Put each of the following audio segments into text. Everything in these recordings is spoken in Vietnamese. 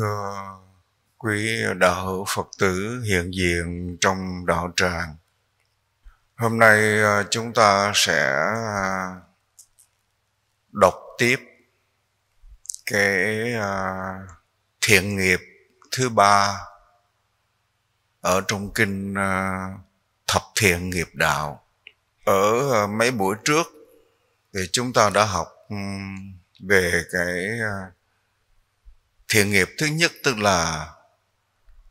Ờ, quý đạo hữu Phật tử hiện diện trong đạo tràng Hôm nay ờ, chúng ta sẽ à, đọc tiếp cái à, thiện nghiệp thứ ba ở trong kinh à, thập thiện nghiệp đạo ở mấy buổi trước thì chúng ta đã học về cái thiện nghiệp thứ nhất tức là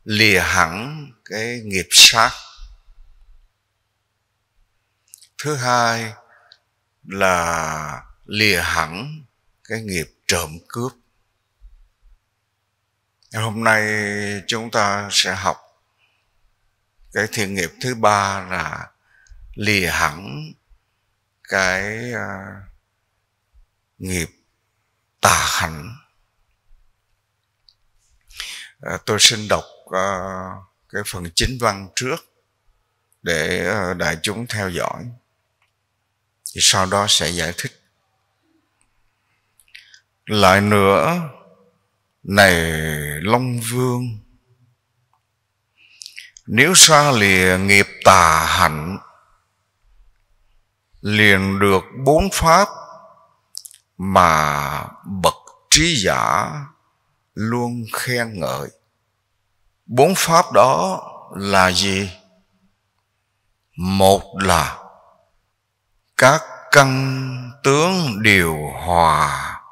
lìa hẳn cái nghiệp sát thứ hai là lìa hẳn cái nghiệp trộm cướp hôm nay chúng ta sẽ học cái thiện nghiệp thứ ba là lìa hẳn cái uh, nghiệp tà hạnh À, tôi xin đọc à, cái phần chính văn trước để à, đại chúng theo dõi thì sau đó sẽ giải thích lại nữa này long vương nếu xa lìa nghiệp tà hạnh liền được bốn pháp mà bậc trí giả luôn khen ngợi bốn pháp đó là gì một là các căn tướng điều hòa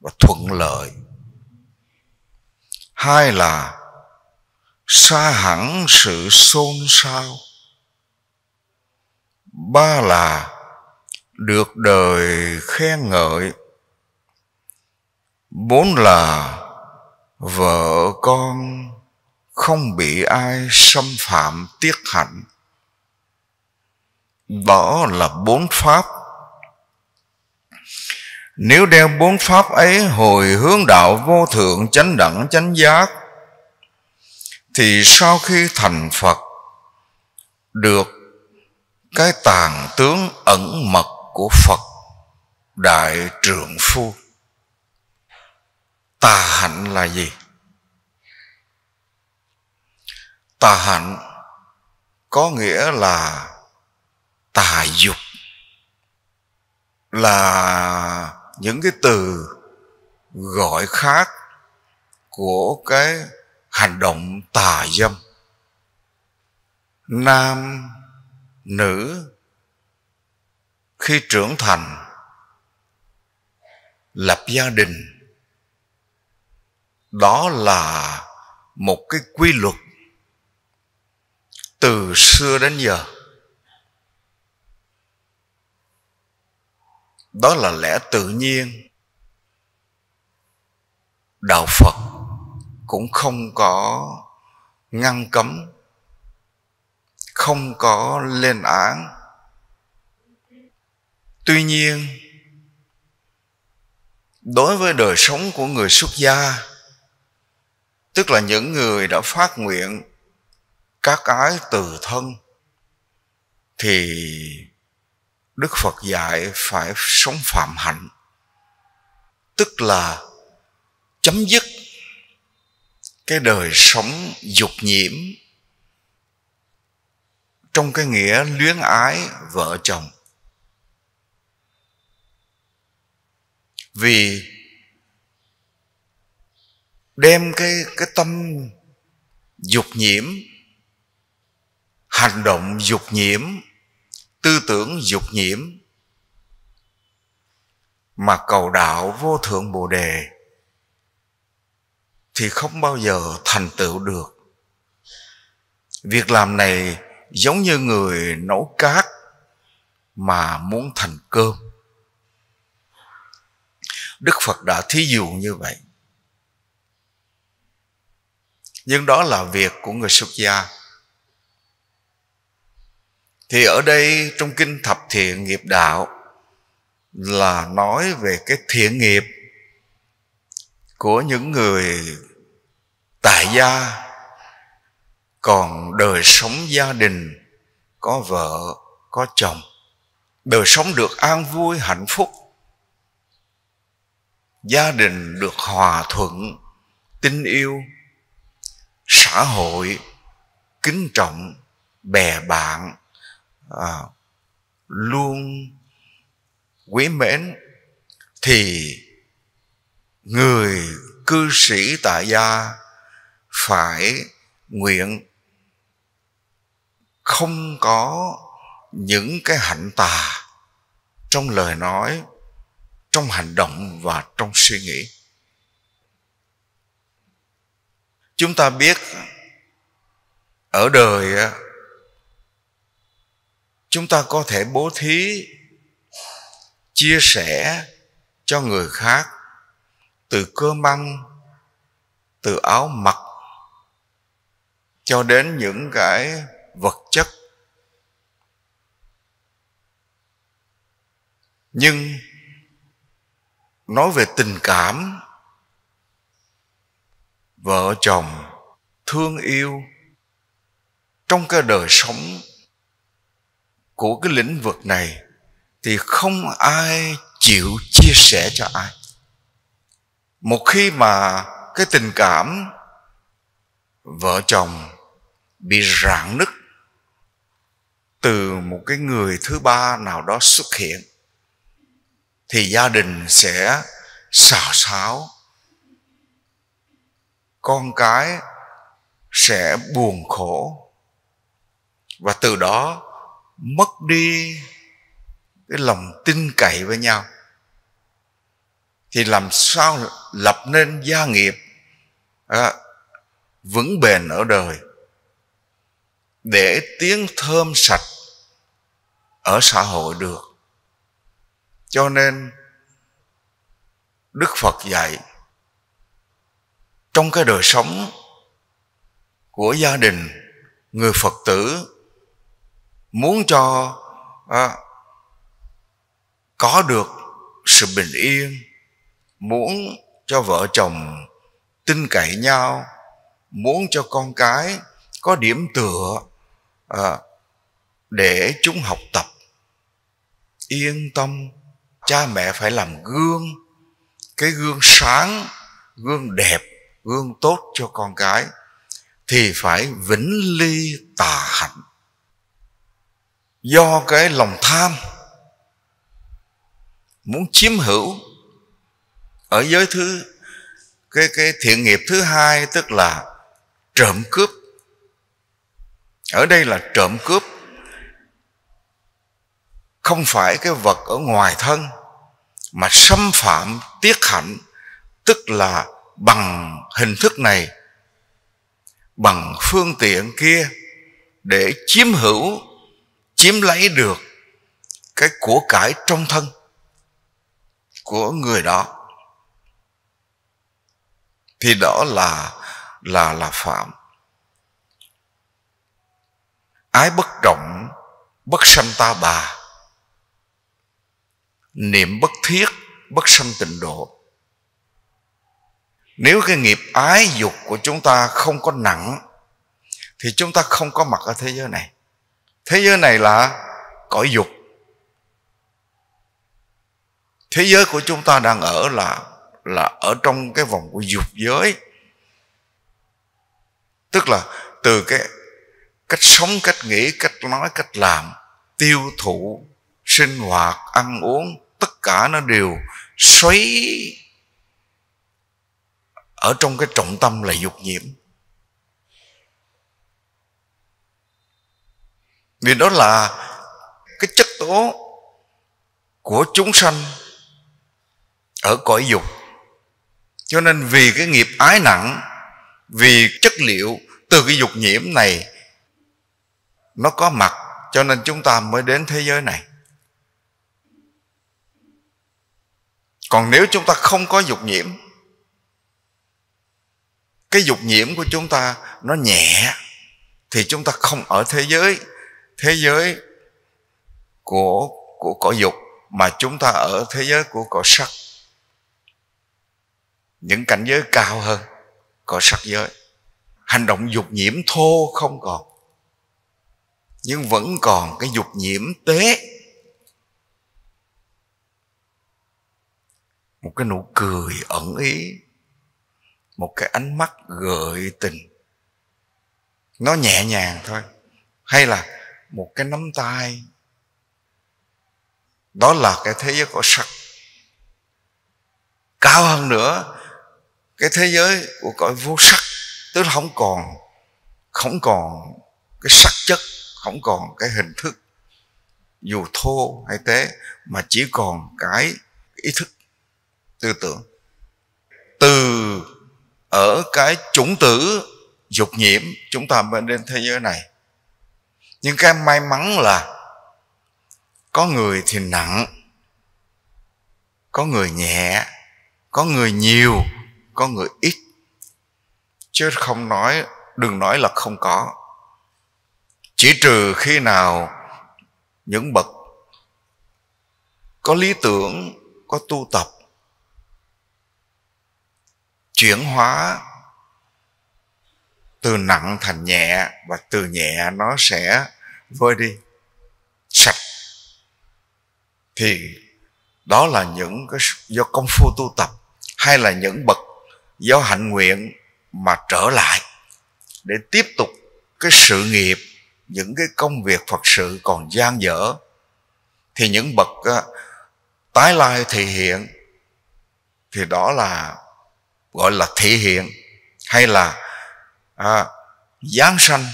và thuận lợi hai là xa hẳn sự xôn xao ba là được đời khen ngợi bốn là vợ con không bị ai xâm phạm tiếc hạnh đó là bốn pháp nếu đeo bốn pháp ấy hồi hướng đạo vô thượng chánh đẳng chánh giác thì sau khi thành phật được cái tàn tướng ẩn mật của phật đại trượng phu tà hạnh là gì tà hạnh có nghĩa là tà dục là những cái từ gọi khác của cái hành động tà dâm nam nữ khi trưởng thành lập gia đình đó là một cái quy luật từ xưa đến giờ đó là lẽ tự nhiên đạo phật cũng không có ngăn cấm không có lên án tuy nhiên đối với đời sống của người xuất gia tức là những người đã phát nguyện các ái từ thân thì đức phật dạy phải sống phạm hạnh tức là chấm dứt cái đời sống dục nhiễm trong cái nghĩa luyến ái vợ chồng vì đem cái cái tâm dục nhiễm hành động dục nhiễm tư tưởng dục nhiễm mà cầu đạo vô thượng bồ đề thì không bao giờ thành tựu được việc làm này giống như người nấu cát mà muốn thành cơm đức phật đã thí dụ như vậy nhưng đó là việc của người xuất gia thì ở đây trong kinh thập thiện nghiệp đạo là nói về cái thiện nghiệp của những người tại gia còn đời sống gia đình có vợ có chồng đời sống được an vui hạnh phúc gia đình được hòa thuận tình yêu xã hội kính trọng bè bạn à, luôn quý mến thì người cư sĩ tại gia phải nguyện không có những cái hạnh tà trong lời nói trong hành động và trong suy nghĩ chúng ta biết ở đời chúng ta có thể bố thí chia sẻ cho người khác từ cơm ăn từ áo mặc cho đến những cái vật chất nhưng nói về tình cảm vợ chồng thương yêu trong cái đời sống của cái lĩnh vực này thì không ai chịu chia sẻ cho ai một khi mà cái tình cảm vợ chồng bị rạn nứt từ một cái người thứ ba nào đó xuất hiện thì gia đình sẽ xào xáo con cái sẽ buồn khổ và từ đó mất đi cái lòng tin cậy với nhau thì làm sao lập nên gia nghiệp à, vững bền ở đời để tiếng thơm sạch ở xã hội được cho nên đức phật dạy trong cái đời sống của gia đình người phật tử muốn cho à, có được sự bình yên muốn cho vợ chồng tin cậy nhau muốn cho con cái có điểm tựa à, để chúng học tập yên tâm cha mẹ phải làm gương cái gương sáng gương đẹp gương tốt cho con cái thì phải vĩnh ly tà hạnh do cái lòng tham muốn chiếm hữu ở giới thứ cái cái thiện nghiệp thứ hai tức là trộm cướp ở đây là trộm cướp không phải cái vật ở ngoài thân mà xâm phạm tiết hạnh tức là bằng hình thức này bằng phương tiện kia để chiếm hữu chiếm lấy được cái của cải trong thân của người đó thì đó là là là phạm ái bất trọng bất sanh ta bà niệm bất thiết bất sanh tịnh độ nếu cái nghiệp ái dục của chúng ta không có nặng thì chúng ta không có mặt ở thế giới này thế giới này là cõi dục thế giới của chúng ta đang ở là là ở trong cái vòng của dục giới tức là từ cái cách sống cách nghĩ cách nói cách làm tiêu thụ sinh hoạt ăn uống tất cả nó đều xoáy ở trong cái trọng tâm là dục nhiễm vì đó là cái chất tố của chúng sanh ở cõi dục cho nên vì cái nghiệp ái nặng vì chất liệu từ cái dục nhiễm này nó có mặt cho nên chúng ta mới đến thế giới này còn nếu chúng ta không có dục nhiễm cái dục nhiễm của chúng ta nó nhẹ thì chúng ta không ở thế giới thế giới của của cõi dục mà chúng ta ở thế giới của cõi sắc những cảnh giới cao hơn cõi sắc giới hành động dục nhiễm thô không còn nhưng vẫn còn cái dục nhiễm tế một cái nụ cười ẩn ý một cái ánh mắt gợi tình nó nhẹ nhàng thôi hay là một cái nắm tay đó là cái thế giới của sắc cao hơn nữa cái thế giới của cõi vô sắc tức là không còn không còn cái sắc chất không còn cái hình thức dù thô hay tế mà chỉ còn cái ý thức tư tưởng từ ở cái chủng tử dục nhiễm chúng ta mới đến thế giới này nhưng cái may mắn là có người thì nặng có người nhẹ có người nhiều có người ít chứ không nói đừng nói là không có chỉ trừ khi nào những bậc có lý tưởng có tu tập chuyển hóa từ nặng thành nhẹ và từ nhẹ nó sẽ vơi đi sạch thì đó là những cái do công phu tu tập hay là những bậc do hạnh nguyện mà trở lại để tiếp tục cái sự nghiệp những cái công việc phật sự còn gian dở thì những bậc tái lai thị hiện thì đó là gọi là thị hiện hay là à, Giáng sanh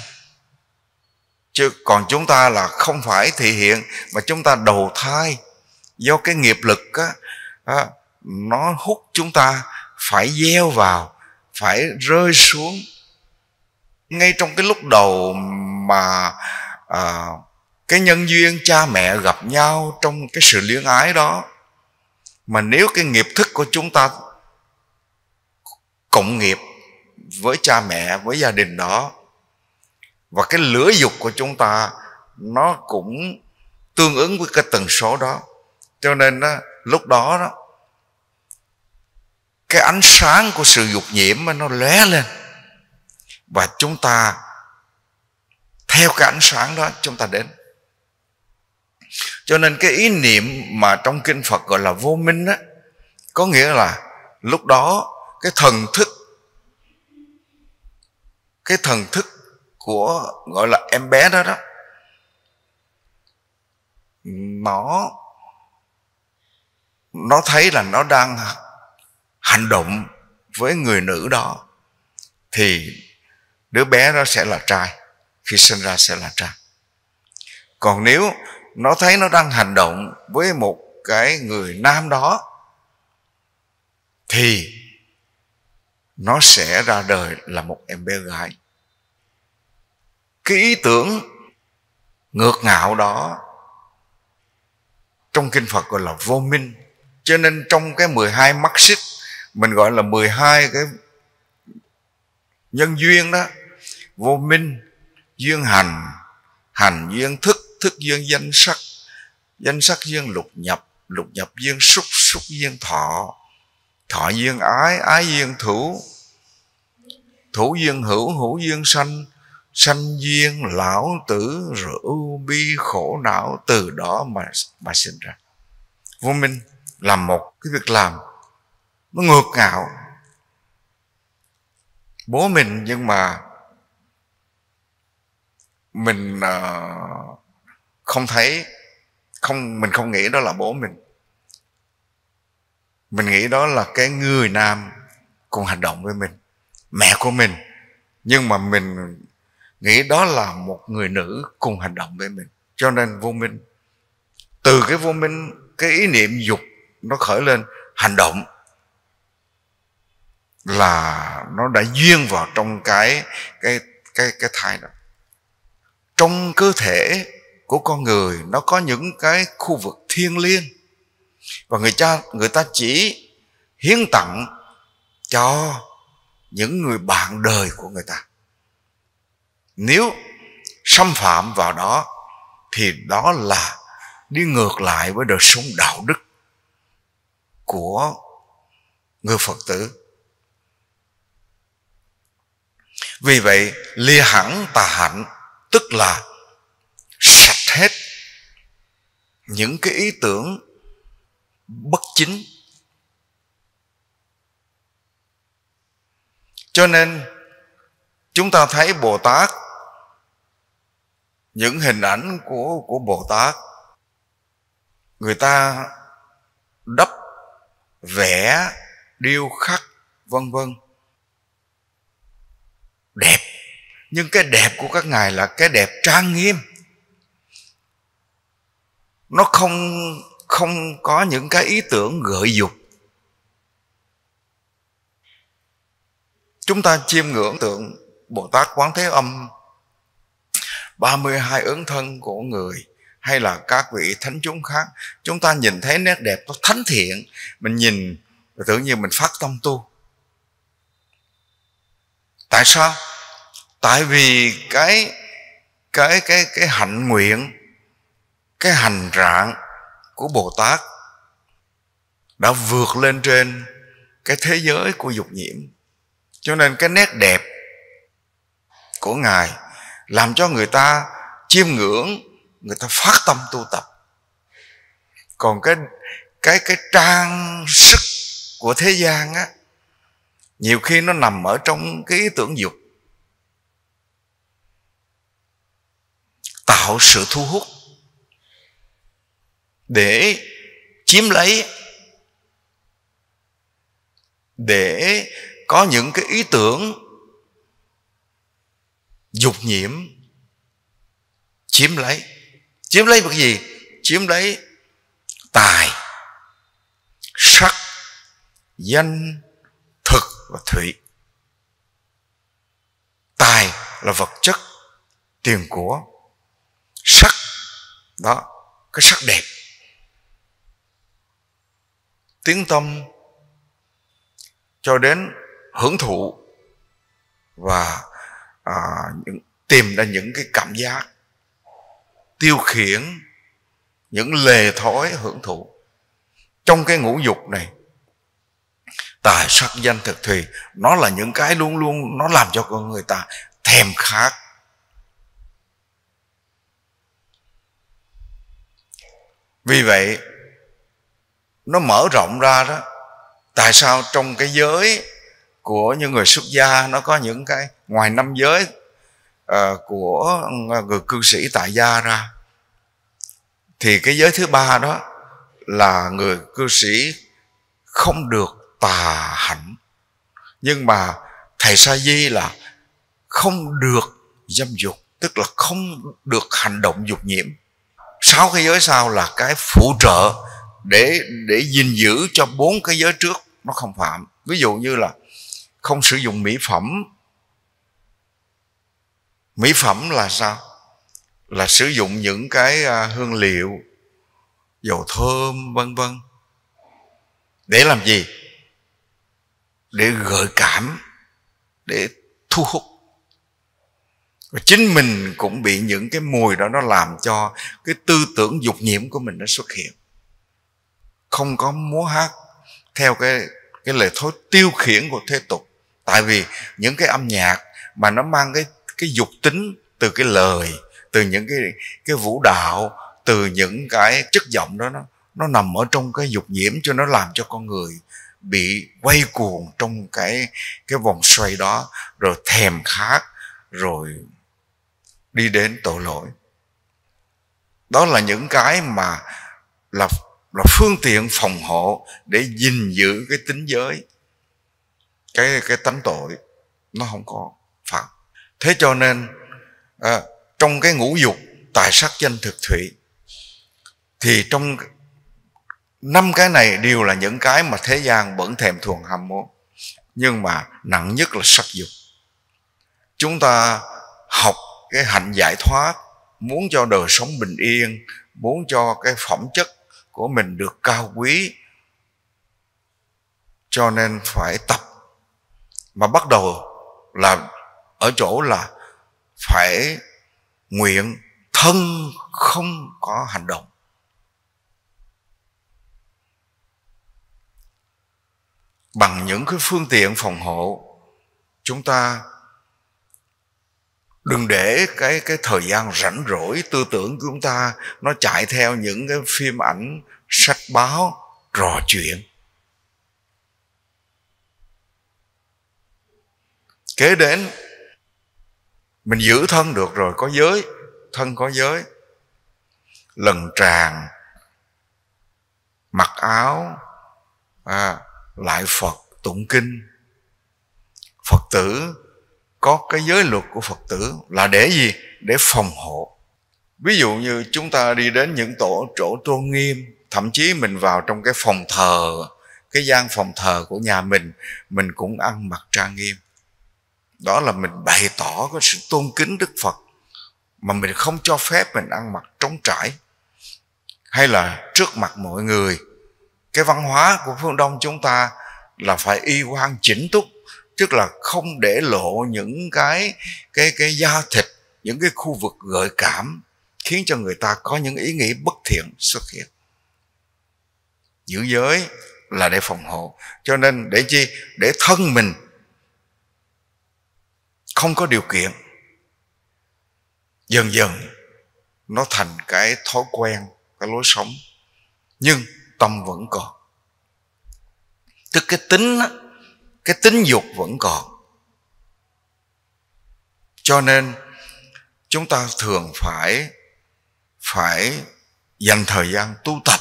Chứ còn chúng ta là không phải thị hiện Mà chúng ta đầu thai Do cái nghiệp lực á, á, Nó hút chúng ta Phải gieo vào Phải rơi xuống Ngay trong cái lúc đầu Mà à, Cái nhân duyên cha mẹ gặp nhau Trong cái sự luyến ái đó Mà nếu cái nghiệp thức của chúng ta Cộng nghiệp với cha mẹ với gia đình đó và cái lửa dục của chúng ta nó cũng tương ứng với cái tần số đó cho nên đó, lúc đó đó cái ánh sáng của sự dục nhiễm nó lóe lên và chúng ta theo cái ánh sáng đó chúng ta đến cho nên cái ý niệm mà trong kinh phật gọi là vô minh á có nghĩa là lúc đó cái thần thức cái thần thức của gọi là em bé đó đó nó nó thấy là nó đang hành động với người nữ đó thì đứa bé đó sẽ là trai khi sinh ra sẽ là trai còn nếu nó thấy nó đang hành động với một cái người nam đó thì nó sẽ ra đời là một em bé gái cái ý tưởng ngược ngạo đó trong kinh Phật gọi là vô minh cho nên trong cái 12 mắt xích mình gọi là 12 cái nhân duyên đó vô minh duyên hành hành duyên thức thức duyên danh sắc danh sắc duyên lục nhập lục nhập duyên xúc xúc duyên thọ thọ duyên ái ái duyên thủ thủ duyên hữu hữu duyên sanh sanh duyên lão tử rượu bi khổ não từ đó mà mà sinh ra vô minh làm một cái việc làm nó ngược ngạo bố mình nhưng mà mình à, không thấy không mình không nghĩ đó là bố mình mình nghĩ đó là cái người nam cùng hành động với mình mẹ của mình nhưng mà mình nghĩ đó là một người nữ cùng hành động với mình cho nên vô minh từ cái vô minh cái ý niệm dục nó khởi lên hành động là nó đã duyên vào trong cái cái cái cái thai đó trong cơ thể của con người nó có những cái khu vực thiêng liêng và người cha người ta chỉ hiến tặng cho những người bạn đời của người ta nếu xâm phạm vào đó thì đó là đi ngược lại với đời sống đạo đức của người phật tử vì vậy lìa hẳn tà hạnh tức là sạch hết những cái ý tưởng bất chính cho nên chúng ta thấy bồ tát những hình ảnh của của Bồ Tát người ta đắp vẽ điêu khắc vân vân đẹp nhưng cái đẹp của các ngài là cái đẹp trang nghiêm nó không không có những cái ý tưởng gợi dục chúng ta chiêm ngưỡng tượng bồ tát quán thế âm 32 ứng thân của người hay là các vị thánh chúng khác chúng ta nhìn thấy nét đẹp nó thánh thiện mình nhìn tự nhiên mình phát tâm tu tại sao tại vì cái cái cái cái hạnh nguyện cái hành trạng của bồ tát đã vượt lên trên cái thế giới của dục nhiễm cho nên cái nét đẹp của ngài làm cho người ta chiêm ngưỡng người ta phát tâm tu tập còn cái cái cái trang sức của thế gian á nhiều khi nó nằm ở trong cái ý tưởng dục tạo sự thu hút để chiếm lấy để có những cái ý tưởng dục nhiễm chiếm lấy chiếm lấy một gì chiếm lấy tài sắc danh thực và thủy tài là vật chất tiền của sắc đó cái sắc đẹp tiếng tâm cho đến hưởng thụ và à, những, tìm ra những cái cảm giác tiêu khiển những lề thói hưởng thụ trong cái ngũ dục này tài sắc danh thực thùy nó là những cái luôn luôn nó làm cho con người ta thèm khát vì vậy nó mở rộng ra đó tại sao trong cái giới của những người xuất gia nó có những cái ngoài năm giới uh, của người cư sĩ tại gia ra thì cái giới thứ ba đó là người cư sĩ không được tà hạnh nhưng mà thầy sa di là không được dâm dục tức là không được hành động dục nhiễm sáu cái giới sau là cái phụ trợ để để gìn giữ cho bốn cái giới trước nó không phạm ví dụ như là không sử dụng mỹ phẩm mỹ phẩm là sao là sử dụng những cái à, hương liệu dầu thơm vân vân để làm gì để gợi cảm để thu hút và chính mình cũng bị những cái mùi đó nó làm cho cái tư tưởng dục nhiễm của mình nó xuất hiện không có múa hát theo cái cái lời thối tiêu khiển của thế tục tại vì những cái âm nhạc mà nó mang cái cái dục tính từ cái lời từ những cái cái vũ đạo từ những cái chất giọng đó nó nó nằm ở trong cái dục nhiễm cho nó làm cho con người bị quay cuồng trong cái cái vòng xoay đó rồi thèm khát rồi đi đến tội lỗi đó là những cái mà là là phương tiện phòng hộ để gìn giữ cái tính giới cái cái tánh tội nó không có thế cho nên à, trong cái ngũ dục tài sắc danh thực thủy thì trong năm cái này đều là những cái mà thế gian vẫn thèm thuồng ham muốn nhưng mà nặng nhất là sắc dục chúng ta học cái hạnh giải thoát muốn cho đời sống bình yên muốn cho cái phẩm chất của mình được cao quý cho nên phải tập mà bắt đầu là ở chỗ là phải nguyện thân không có hành động bằng những cái phương tiện phòng hộ chúng ta đừng để cái cái thời gian rảnh rỗi tư tưởng của chúng ta nó chạy theo những cái phim ảnh sách báo trò chuyện kế đến mình giữ thân được rồi có giới thân có giới lần tràng mặc áo à, lại phật tụng kinh phật tử có cái giới luật của phật tử là để gì để phòng hộ ví dụ như chúng ta đi đến những tổ chỗ tôn nghiêm thậm chí mình vào trong cái phòng thờ cái gian phòng thờ của nhà mình mình cũng ăn mặc trang nghiêm đó là mình bày tỏ cái sự tôn kính đức phật mà mình không cho phép mình ăn mặc trống trải hay là trước mặt mọi người cái văn hóa của phương đông chúng ta là phải y quan chỉnh túc tức là không để lộ những cái cái cái da thịt những cái khu vực gợi cảm khiến cho người ta có những ý nghĩ bất thiện xuất hiện giữ giới là để phòng hộ cho nên để chi để thân mình không có điều kiện dần dần nó thành cái thói quen cái lối sống nhưng tâm vẫn còn tức cái tính cái tính dục vẫn còn cho nên chúng ta thường phải phải dành thời gian tu tập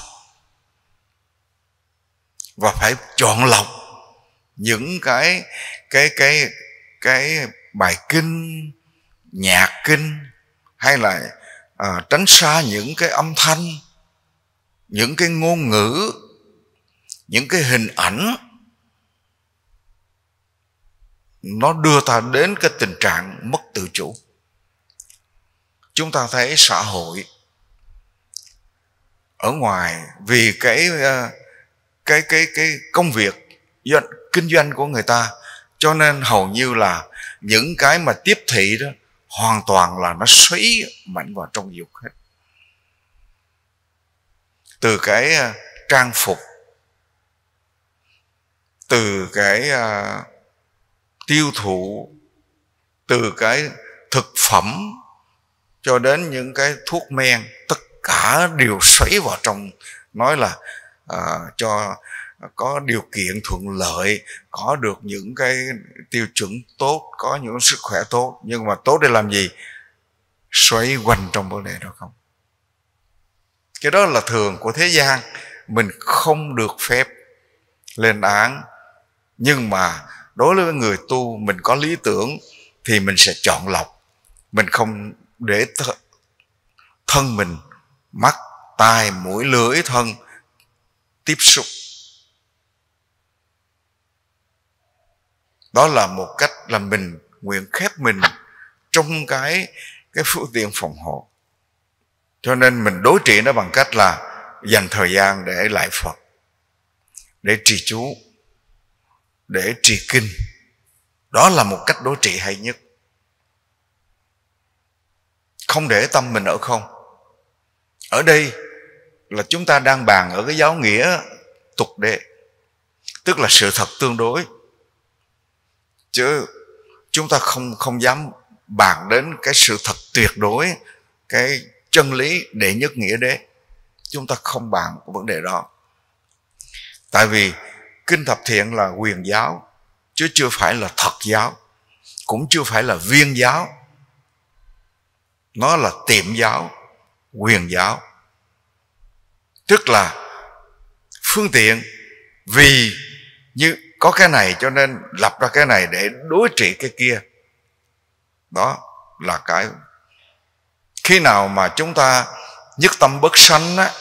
và phải chọn lọc những cái cái cái cái bài kinh nhạc kinh hay là à, tránh xa những cái âm thanh những cái ngôn ngữ những cái hình ảnh nó đưa ta đến cái tình trạng mất tự chủ chúng ta thấy xã hội ở ngoài vì cái à, cái cái cái công việc kinh doanh của người ta cho nên hầu như là những cái mà tiếp thị đó hoàn toàn là nó xoáy mạnh vào trong dục hết từ cái à, trang phục từ cái uh, tiêu thụ từ cái thực phẩm cho đến những cái thuốc men tất cả đều xoáy vào trong nói là uh, cho có điều kiện thuận lợi có được những cái tiêu chuẩn tốt có những sức khỏe tốt nhưng mà tốt để làm gì xoay quanh trong vấn đề đó không cái đó là thường của thế gian mình không được phép lên án nhưng mà đối với người tu mình có lý tưởng thì mình sẽ chọn lọc mình không để th- thân mình mắt tai mũi lưỡi thân tiếp xúc đó là một cách là mình nguyện khép mình trong cái cái phương tiện phòng hộ cho nên mình đối trị nó bằng cách là dành thời gian để lại phật để trì chú để trì kinh đó là một cách đối trị hay nhất không để tâm mình ở không ở đây là chúng ta đang bàn ở cái giáo nghĩa tục đệ tức là sự thật tương đối chứ chúng ta không không dám bàn đến cái sự thật tuyệt đối cái chân lý đệ nhất nghĩa đế chúng ta không bàn vấn đề đó tại vì kinh thập thiện là quyền giáo chứ chưa phải là thật giáo cũng chưa phải là viên giáo nó là tiệm giáo quyền giáo tức là phương tiện vì như có cái này cho nên lập ra cái này để đối trị cái kia đó là cái khi nào mà chúng ta nhất tâm bất sanh á,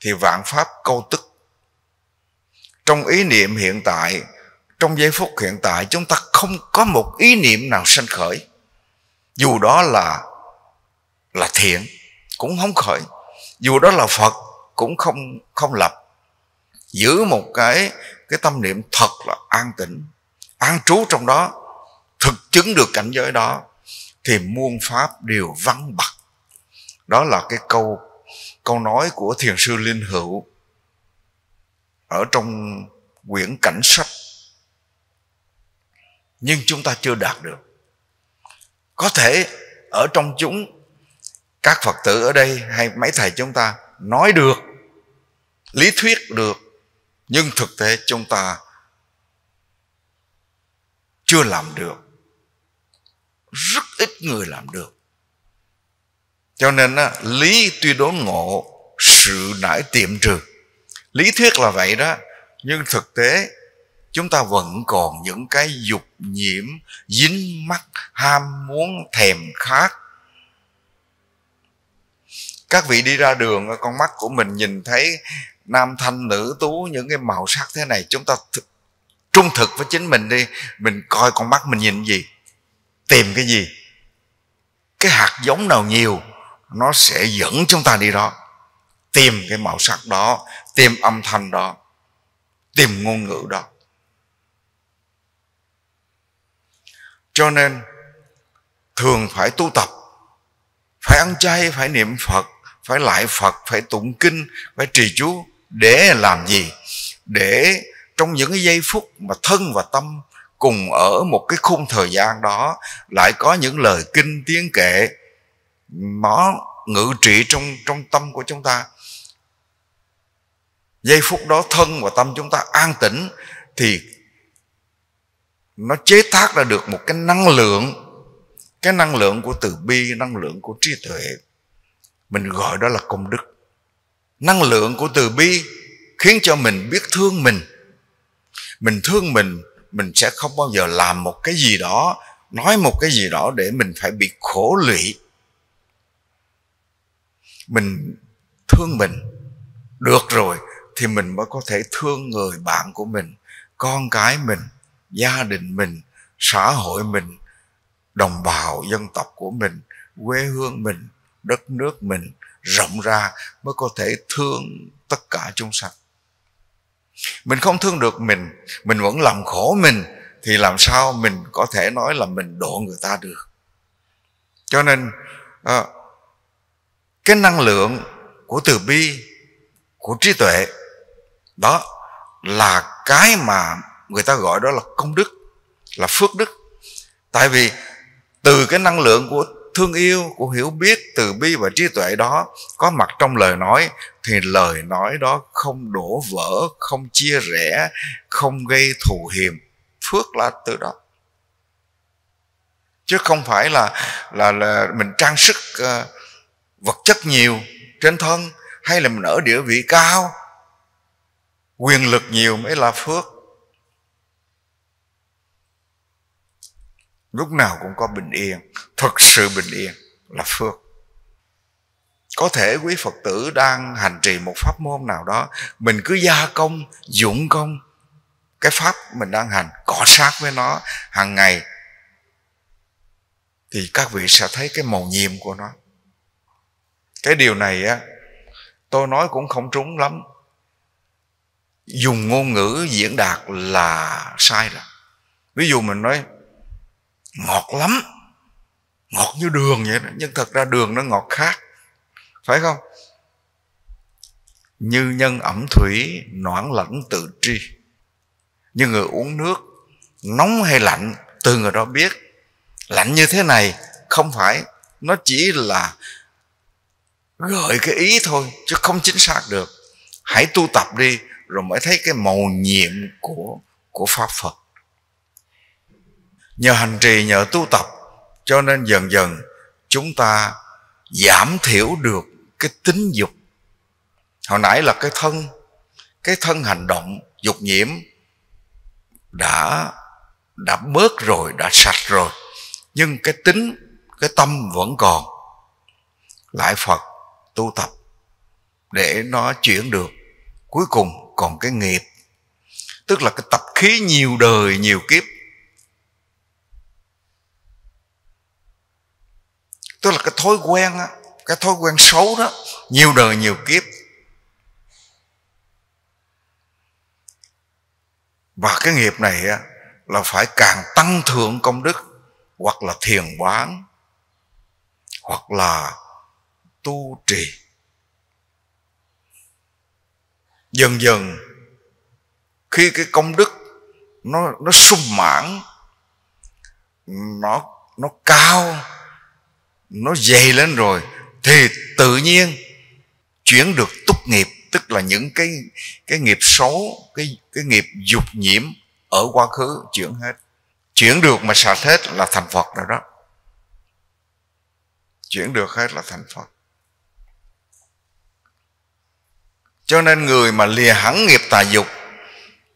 thì vạn pháp câu tức trong ý niệm hiện tại trong giây phút hiện tại chúng ta không có một ý niệm nào sanh khởi dù đó là là thiện cũng không khởi dù đó là phật cũng không không lập giữ một cái cái tâm niệm thật là an tĩnh an trú trong đó thực chứng được cảnh giới đó thì muôn pháp đều vắng bặt đó là cái câu câu nói của thiền sư liên hữu ở trong quyển cảnh sách nhưng chúng ta chưa đạt được có thể ở trong chúng các phật tử ở đây hay mấy thầy chúng ta nói được lý thuyết được nhưng thực tế chúng ta chưa làm được rất ít người làm được cho nên á, lý tuy đốn ngộ sự nãi tiệm trừ lý thuyết là vậy đó nhưng thực tế chúng ta vẫn còn những cái dục nhiễm dính mắc ham muốn thèm khát các vị đi ra đường con mắt của mình nhìn thấy nam thanh nữ tú những cái màu sắc thế này chúng ta thực, trung thực với chính mình đi mình coi con mắt mình nhìn gì tìm cái gì cái hạt giống nào nhiều nó sẽ dẫn chúng ta đi đó tìm cái màu sắc đó tìm âm thanh đó tìm ngôn ngữ đó cho nên thường phải tu tập phải ăn chay phải niệm phật phải lại phật phải tụng kinh phải trì chú để làm gì để trong những cái giây phút mà thân và tâm cùng ở một cái khung thời gian đó lại có những lời kinh tiếng kệ nó ngự trị trong trong tâm của chúng ta giây phút đó thân và tâm chúng ta an tĩnh thì nó chế tác ra được một cái năng lượng cái năng lượng của từ bi năng lượng của trí tuệ mình gọi đó là công đức năng lượng của từ bi khiến cho mình biết thương mình mình thương mình mình sẽ không bao giờ làm một cái gì đó nói một cái gì đó để mình phải bị khổ lụy mình thương mình được rồi thì mình mới có thể thương người bạn của mình con cái mình gia đình mình xã hội mình đồng bào dân tộc của mình quê hương mình đất nước mình rộng ra mới có thể thương tất cả chúng sanh mình không thương được mình mình vẫn làm khổ mình thì làm sao mình có thể nói là mình độ người ta được cho nên à, cái năng lượng của từ bi của trí tuệ đó là cái mà người ta gọi đó là công đức là phước đức tại vì từ cái năng lượng của thương yêu của hiểu biết từ bi và trí tuệ đó có mặt trong lời nói thì lời nói đó không đổ vỡ không chia rẽ không gây thù hiềm phước là từ đó chứ không phải là là, là mình trang sức uh, vật chất nhiều trên thân hay là mình ở địa vị cao quyền lực nhiều mới là phước lúc nào cũng có bình yên thật sự bình yên là phước có thể quý phật tử đang hành trì một pháp môn nào đó mình cứ gia công dụng công cái pháp mình đang hành cọ sát với nó hàng ngày thì các vị sẽ thấy cái màu nhiệm của nó cái điều này á tôi nói cũng không trúng lắm dùng ngôn ngữ diễn đạt là sai rồi ví dụ mình nói ngọt lắm ngọt như đường vậy đó. nhưng thật ra đường nó ngọt khác phải không như nhân ẩm thủy noãn lẫn tự tri như người uống nước nóng hay lạnh từ người đó biết lạnh như thế này không phải nó chỉ là gợi cái ý thôi chứ không chính xác được hãy tu tập đi rồi mới thấy cái màu nhiệm của của pháp phật nhờ hành trì nhờ tu tập cho nên dần dần chúng ta giảm thiểu được cái tính dục hồi nãy là cái thân cái thân hành động dục nhiễm đã đã bớt rồi đã sạch rồi nhưng cái tính cái tâm vẫn còn lại phật tu tập để nó chuyển được cuối cùng còn cái nghiệp tức là cái tập khí nhiều đời nhiều kiếp tức là cái thói quen á cái thói quen xấu đó nhiều đời nhiều kiếp và cái nghiệp này á là phải càng tăng thượng công đức hoặc là thiền quán hoặc là tu trì dần dần khi cái công đức nó nó sung mãn nó nó cao nó dày lên rồi thì tự nhiên chuyển được túc nghiệp tức là những cái cái nghiệp xấu cái cái nghiệp dục nhiễm ở quá khứ chuyển hết chuyển được mà sạch hết là thành phật rồi đó chuyển được hết là thành phật cho nên người mà lìa hẳn nghiệp tà dục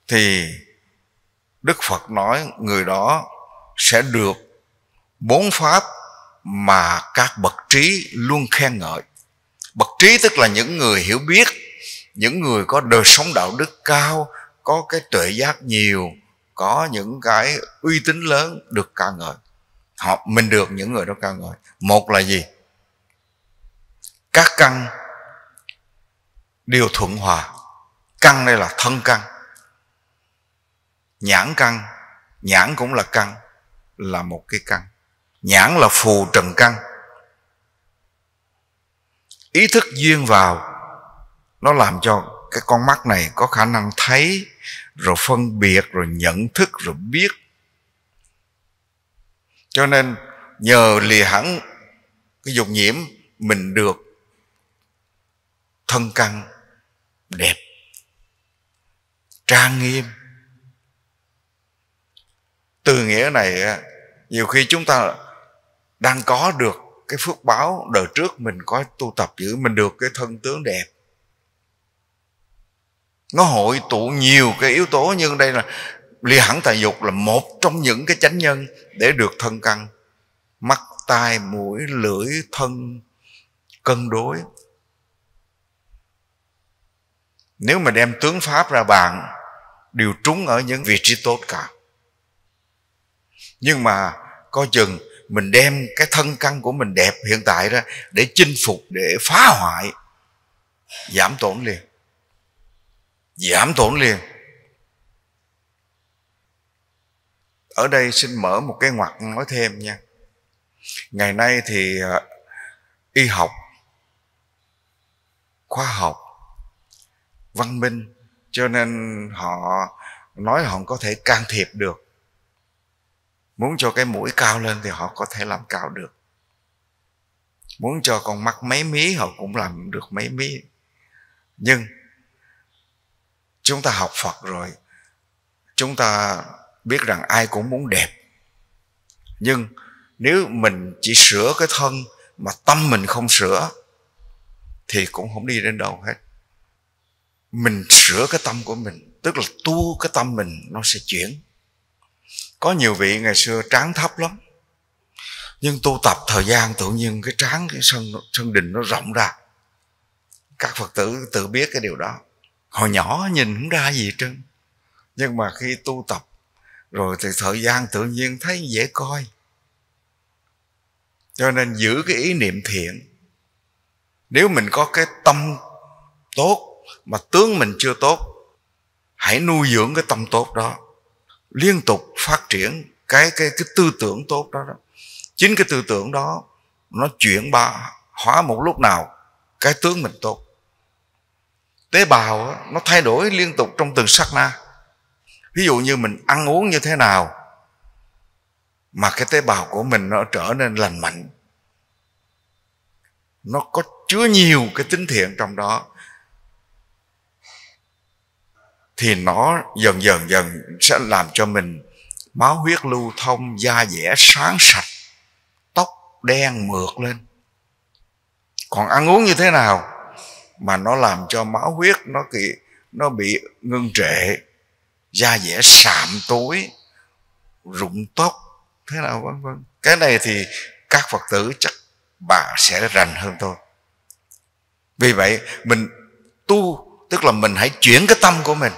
thì đức phật nói người đó sẽ được bốn pháp mà các bậc trí luôn khen ngợi bậc trí tức là những người hiểu biết những người có đời sống đạo đức cao có cái tuệ giác nhiều có những cái uy tín lớn được ca ngợi họ mình được những người đó ca ngợi một là gì các căn đều thuận hòa căn đây là thân căn nhãn căn nhãn cũng là căn là một cái căn nhãn là phù trần căn ý thức duyên vào nó làm cho cái con mắt này có khả năng thấy rồi phân biệt rồi nhận thức rồi biết cho nên nhờ lìa hẳn cái dục nhiễm mình được thân căn đẹp trang nghiêm từ nghĩa này nhiều khi chúng ta đang có được cái phước báo đời trước mình có tu tập giữ mình được cái thân tướng đẹp nó hội tụ nhiều cái yếu tố nhưng đây là ly hẳn tài dục là một trong những cái chánh nhân để được thân căn mắt tai mũi lưỡi thân cân đối nếu mà đem tướng pháp ra bàn đều trúng ở những vị trí tốt cả nhưng mà có chừng mình đem cái thân căn của mình đẹp hiện tại ra để chinh phục để phá hoại giảm tổn liền giảm tổn liền ở đây xin mở một cái ngoặt nói thêm nha ngày nay thì à, y học khoa học văn minh cho nên họ nói họ có thể can thiệp được muốn cho cái mũi cao lên thì họ có thể làm cao được muốn cho con mắt mấy mí họ cũng làm được mấy mí nhưng chúng ta học phật rồi chúng ta biết rằng ai cũng muốn đẹp nhưng nếu mình chỉ sửa cái thân mà tâm mình không sửa thì cũng không đi đến đâu hết mình sửa cái tâm của mình tức là tu cái tâm mình nó sẽ chuyển có nhiều vị ngày xưa tráng thấp lắm nhưng tu tập thời gian tự nhiên cái tráng cái sân sân đình nó rộng ra các phật tử tự biết cái điều đó hồi nhỏ nhìn không ra gì trơn nhưng mà khi tu tập rồi thì thời gian tự nhiên thấy dễ coi cho nên giữ cái ý niệm thiện nếu mình có cái tâm tốt mà tướng mình chưa tốt hãy nuôi dưỡng cái tâm tốt đó liên tục phát triển cái cái cái tư tưởng tốt đó, đó chính cái tư tưởng đó nó chuyển ba hóa một lúc nào cái tướng mình tốt tế bào đó, nó thay đổi liên tục trong từng sát na ví dụ như mình ăn uống như thế nào mà cái tế bào của mình nó trở nên lành mạnh nó có chứa nhiều cái tính thiện trong đó thì nó dần dần dần sẽ làm cho mình máu huyết lưu thông da dẻ sáng sạch tóc đen mượt lên còn ăn uống như thế nào mà nó làm cho máu huyết nó bị nó bị ngưng trệ da dẻ sạm tối rụng tóc thế nào vân vân cái này thì các phật tử chắc bà sẽ rành hơn tôi vì vậy mình tu tức là mình hãy chuyển cái tâm của mình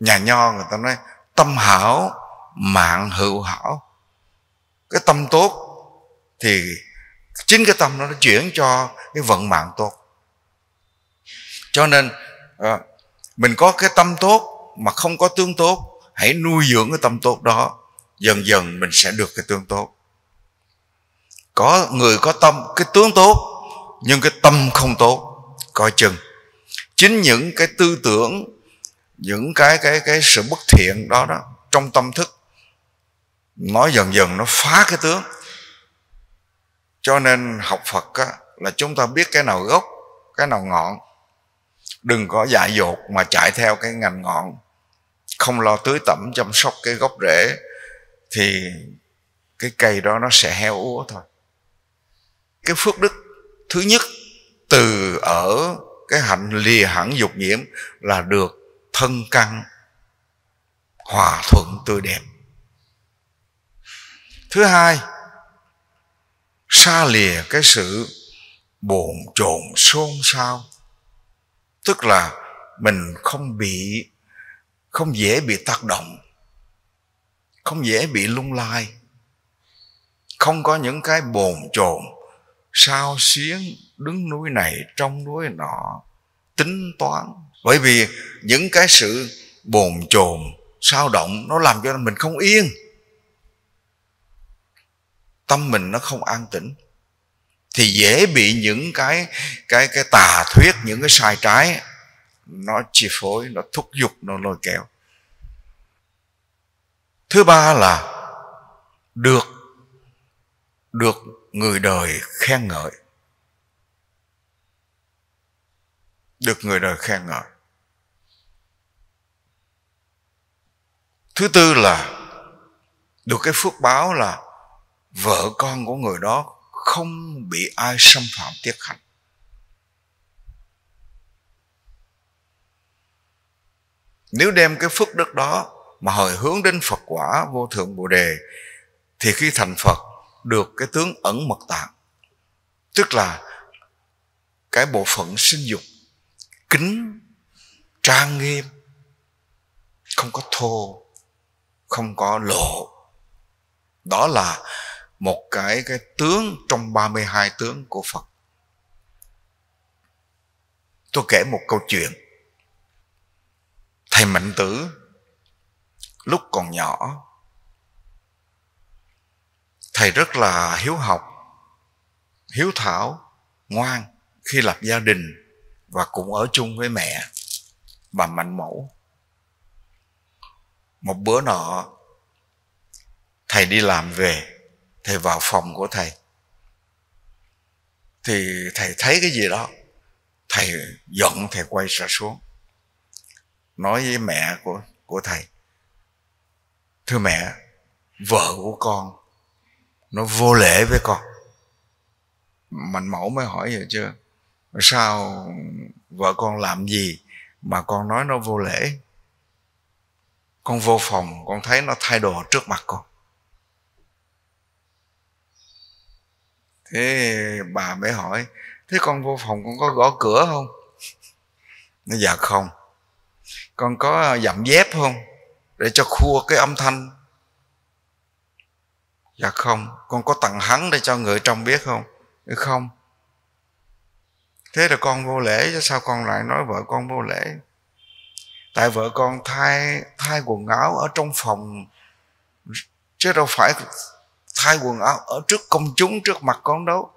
nhà nho người ta nói tâm hảo mạng hữu hảo cái tâm tốt thì chính cái tâm nó chuyển cho cái vận mạng tốt cho nên ờ, mình có cái tâm tốt mà không có tương tốt hãy nuôi dưỡng cái tâm tốt đó dần dần mình sẽ được cái tương tốt có người có tâm cái tướng tốt nhưng cái tâm không tốt coi chừng chính những cái tư tưởng những cái cái cái sự bất thiện đó đó trong tâm thức nó dần dần nó phá cái tướng cho nên học phật á, là chúng ta biết cái nào gốc cái nào ngọn đừng có dại dột mà chạy theo cái ngành ngọn không lo tưới tẩm chăm sóc cái gốc rễ thì cái cây đó nó sẽ heo úa thôi cái phước đức thứ nhất từ ở cái hạnh lìa hẳn dục nhiễm là được thân căn hòa thuận tươi đẹp thứ hai xa lìa cái sự bồn chồn xôn xao tức là mình không bị không dễ bị tác động không dễ bị lung lai không có những cái bồn chồn sao xiến đứng núi này trong núi nọ tính toán bởi vì những cái sự bồn chồn sao động nó làm cho mình không yên tâm mình nó không an tĩnh thì dễ bị những cái cái cái tà thuyết những cái sai trái nó chi phối nó thúc giục nó lôi kéo thứ ba là được được người đời khen ngợi được người đời khen ngợi thứ tư là được cái phước báo là vợ con của người đó không bị ai xâm phạm tiết hạnh nếu đem cái phước đức đó mà hồi hướng đến phật quả vô thượng bồ đề thì khi thành phật được cái tướng ẩn mật tạng tức là cái bộ phận sinh dục kính trang nghiêm không có thô không có lộ đó là một cái cái tướng trong 32 tướng của Phật tôi kể một câu chuyện thầy Mạnh Tử lúc còn nhỏ thầy rất là hiếu học hiếu thảo ngoan khi lập gia đình và cũng ở chung với mẹ và mạnh mẫu một bữa nọ thầy đi làm về thầy vào phòng của thầy thì thầy thấy cái gì đó thầy giận thầy quay ra xuống nói với mẹ của của thầy thưa mẹ vợ của con nó vô lễ với con mạnh mẫu mới hỏi vậy chưa sao vợ con làm gì mà con nói nó vô lễ con vô phòng con thấy nó thay đồ trước mặt con thế bà mới hỏi thế con vô phòng con có gõ cửa không nó dạ không con có à, dặm dép không để cho khua cái âm thanh dạ không con có tặng hắn để cho người trong biết không dạ không thế là con vô lễ chứ sao con lại nói vợ con vô lễ tại vợ con thay thay quần áo ở trong phòng chứ đâu phải thay quần áo ở trước công chúng trước mặt con đâu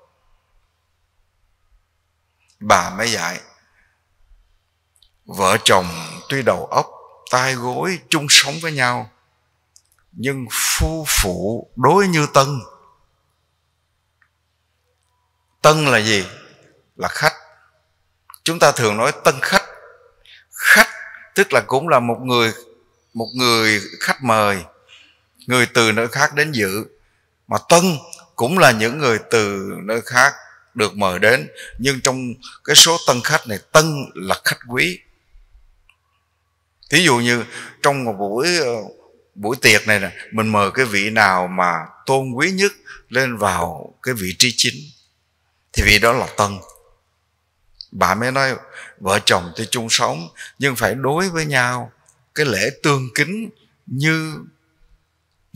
bà mới dạy vợ chồng tuy đầu óc tai gối chung sống với nhau nhưng phu phụ đối như tân tân là gì là khách chúng ta thường nói tân khách tức là cũng là một người một người khách mời người từ nơi khác đến dự mà tân cũng là những người từ nơi khác được mời đến nhưng trong cái số tân khách này tân là khách quý thí dụ như trong một buổi ờ, buổi tiệc này nè mình mời cái vị nào mà tôn quý nhất lên vào cái vị trí chính thì vị đó là tân bà mới nói vợ chồng thì chung sống nhưng phải đối với nhau cái lễ tương kính như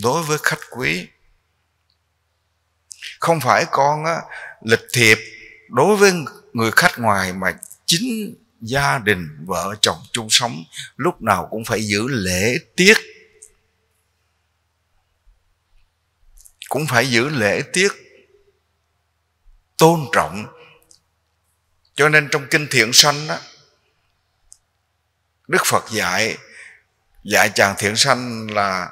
đối với khách quý không phải con á, lịch thiệp đối với người khách ngoài mà chính gia đình vợ chồng chung sống lúc nào cũng phải giữ lễ tiết cũng phải giữ lễ tiết tôn trọng cho nên trong kinh thiện sanh đó, đức phật dạy dạy chàng thiện sanh là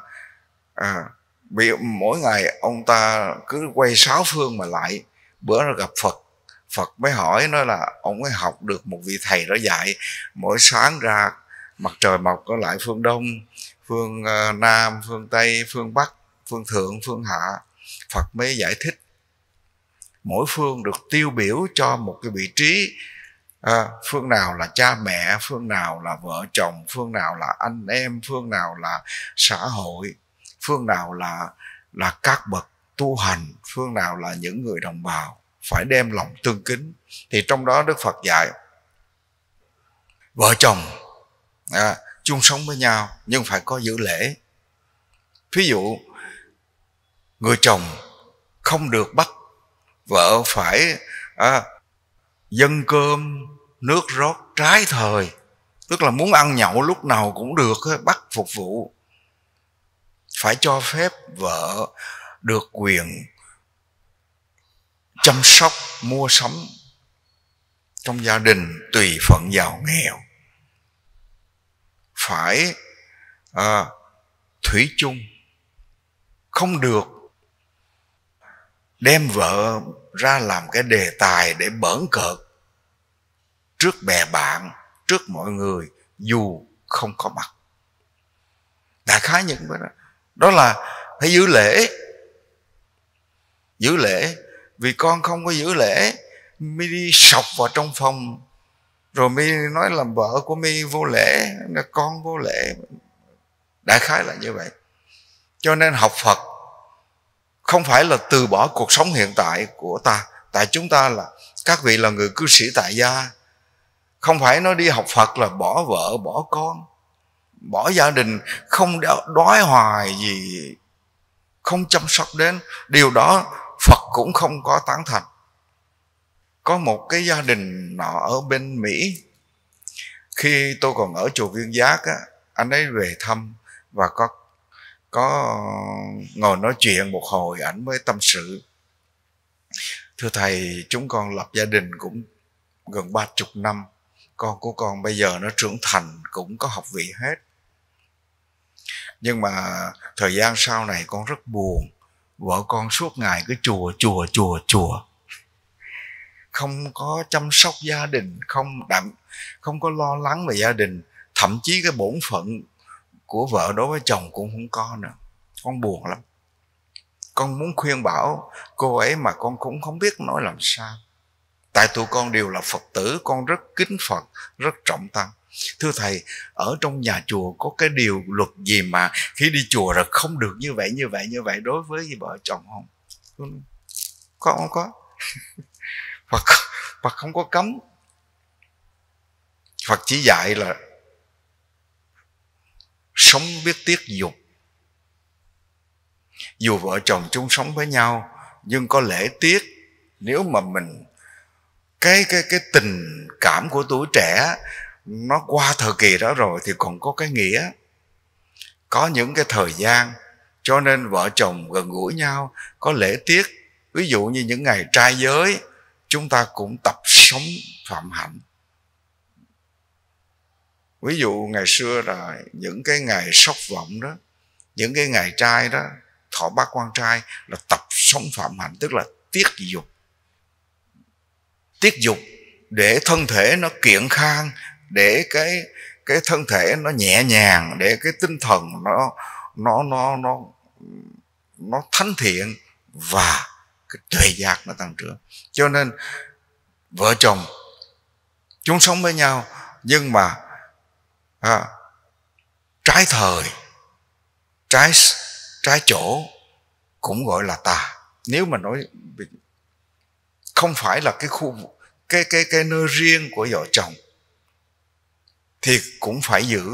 à, bị mỗi ngày ông ta cứ quay sáu phương mà lại bữa nó gặp phật phật mới hỏi nó là ông ấy học được một vị thầy đó dạy mỗi sáng ra mặt trời mọc có lại phương đông phương à, nam phương tây phương bắc phương thượng phương hạ phật mới giải thích mỗi phương được tiêu biểu cho một cái vị trí à, phương nào là cha mẹ phương nào là vợ chồng phương nào là anh em phương nào là xã hội phương nào là là các bậc tu hành phương nào là những người đồng bào phải đem lòng tương kính thì trong đó đức phật dạy vợ chồng à, chung sống với nhau nhưng phải có giữ lễ ví dụ người chồng không được bắt vợ phải à, dân cơm nước rót trái thời tức là muốn ăn nhậu lúc nào cũng được bắt phục vụ phải cho phép vợ được quyền chăm sóc mua sắm trong gia đình tùy phận giàu nghèo phải à, thủy chung không được đem vợ ra làm cái đề tài để bỡn cợt trước bè bạn trước mọi người dù không có mặt đại khái những cái đó đó là phải giữ lễ giữ lễ vì con không có giữ lễ mi đi sọc vào trong phòng rồi mi nói là vợ của mi vô lễ là con vô lễ đại khái là như vậy cho nên học phật không phải là từ bỏ cuộc sống hiện tại của ta tại chúng ta là các vị là người cư sĩ tại gia không phải nó đi học phật là bỏ vợ bỏ con bỏ gia đình không đói hoài gì không chăm sóc đến điều đó phật cũng không có tán thành có một cái gia đình nọ ở bên mỹ khi tôi còn ở chùa viên giác á anh ấy về thăm và có có ngồi nói chuyện một hồi ảnh mới tâm sự thưa thầy chúng con lập gia đình cũng gần ba chục năm con của con bây giờ nó trưởng thành cũng có học vị hết nhưng mà thời gian sau này con rất buồn vợ con suốt ngày cứ chùa chùa chùa chùa không có chăm sóc gia đình không đậm không có lo lắng về gia đình thậm chí cái bổn phận của vợ đối với chồng cũng không có nữa con buồn lắm con muốn khuyên bảo cô ấy mà con cũng không biết nói làm sao tại tụi con đều là phật tử con rất kính phật rất trọng tăng thưa thầy ở trong nhà chùa có cái điều luật gì mà khi đi chùa rồi không được như vậy như vậy như vậy đối với vợ chồng không có không có phật phật không có cấm phật chỉ dạy là sống biết tiết dục dù vợ chồng chung sống với nhau nhưng có lễ tiết nếu mà mình cái cái cái tình cảm của tuổi trẻ nó qua thời kỳ đó rồi thì còn có cái nghĩa có những cái thời gian cho nên vợ chồng gần gũi nhau có lễ tiết ví dụ như những ngày trai giới chúng ta cũng tập sống phạm hạnh ví dụ ngày xưa là những cái ngày sốc vọng đó những cái ngày trai đó thọ bát quan trai là tập sống phạm hạnh tức là tiết dục tiết dục để thân thể nó kiện khang để cái cái thân thể nó nhẹ nhàng để cái tinh thần nó nó nó nó nó thánh thiện và cái tuệ giác nó tăng trưởng cho nên vợ chồng chúng sống với nhau nhưng mà à, trái thời trái trái chỗ cũng gọi là tà nếu mà nói không phải là cái khu cái cái cái nơi riêng của vợ chồng thì cũng phải giữ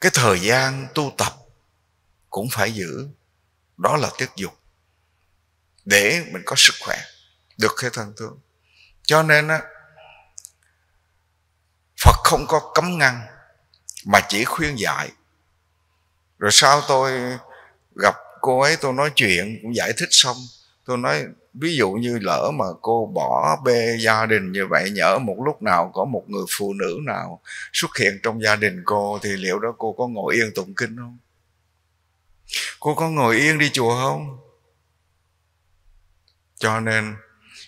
cái thời gian tu tập cũng phải giữ đó là tiết dục để mình có sức khỏe được cái thân thương cho nên á Phật không có cấm ngăn Mà chỉ khuyên dạy Rồi sau tôi gặp cô ấy tôi nói chuyện Cũng giải thích xong Tôi nói ví dụ như lỡ mà cô bỏ bê gia đình như vậy Nhỡ một lúc nào có một người phụ nữ nào Xuất hiện trong gia đình cô Thì liệu đó cô có ngồi yên tụng kinh không? Cô có ngồi yên đi chùa không? Cho nên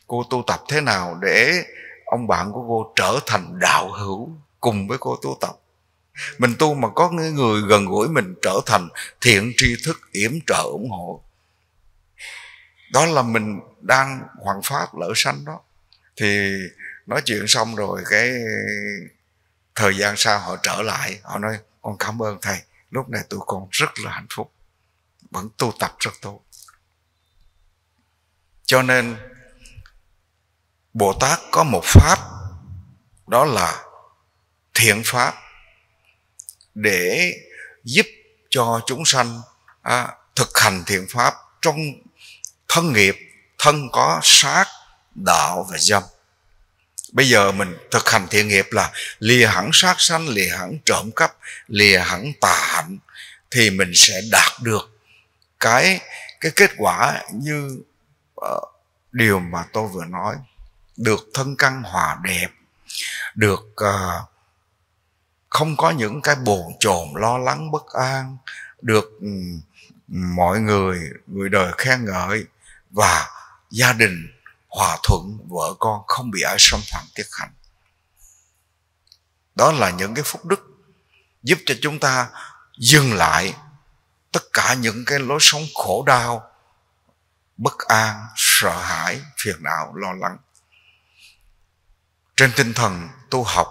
cô tu tập thế nào để ông bạn của cô trở thành đạo hữu cùng với cô tu tập mình tu mà có người gần gũi mình trở thành thiện tri thức yểm trợ ủng hộ đó là mình đang hoàn pháp lỡ sanh đó thì nói chuyện xong rồi cái thời gian sau họ trở lại họ nói con cảm ơn thầy lúc này tụi con rất là hạnh phúc vẫn tu tập rất tốt cho nên Bồ Tát có một pháp đó là thiện pháp để giúp cho chúng sanh à, thực hành thiện pháp trong thân nghiệp thân có sát đạo và dâm bây giờ mình thực hành thiện nghiệp là lìa hẳn sát sanh lìa hẳn trộm cắp lìa hẳn tà hạnh thì mình sẽ đạt được cái cái kết quả như uh, điều mà tôi vừa nói được thân căn hòa đẹp được uh, không có những cái bồn chồn lo lắng bất an được um, mọi người người đời khen ngợi và gia đình hòa thuận vợ con không bị ở xâm phạm tiết hạnh đó là những cái phúc đức giúp cho chúng ta dừng lại tất cả những cái lối sống khổ đau bất an sợ hãi phiền não lo lắng trên tinh thần tu học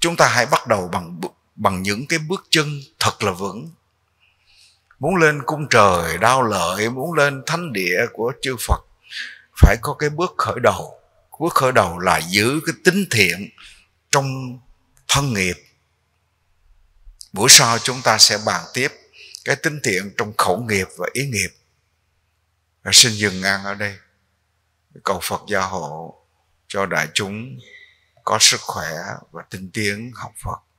chúng ta hãy bắt đầu bằng bằng những cái bước chân thật là vững muốn lên cung trời đau lợi muốn lên thánh địa của chư phật phải có cái bước khởi đầu bước khởi đầu là giữ cái tính thiện trong thân nghiệp buổi sau chúng ta sẽ bàn tiếp cái tính thiện trong khẩu nghiệp và ý nghiệp xin dừng ngang ở đây cầu phật gia hộ cho đại chúng có sức khỏe và tinh tiến học Phật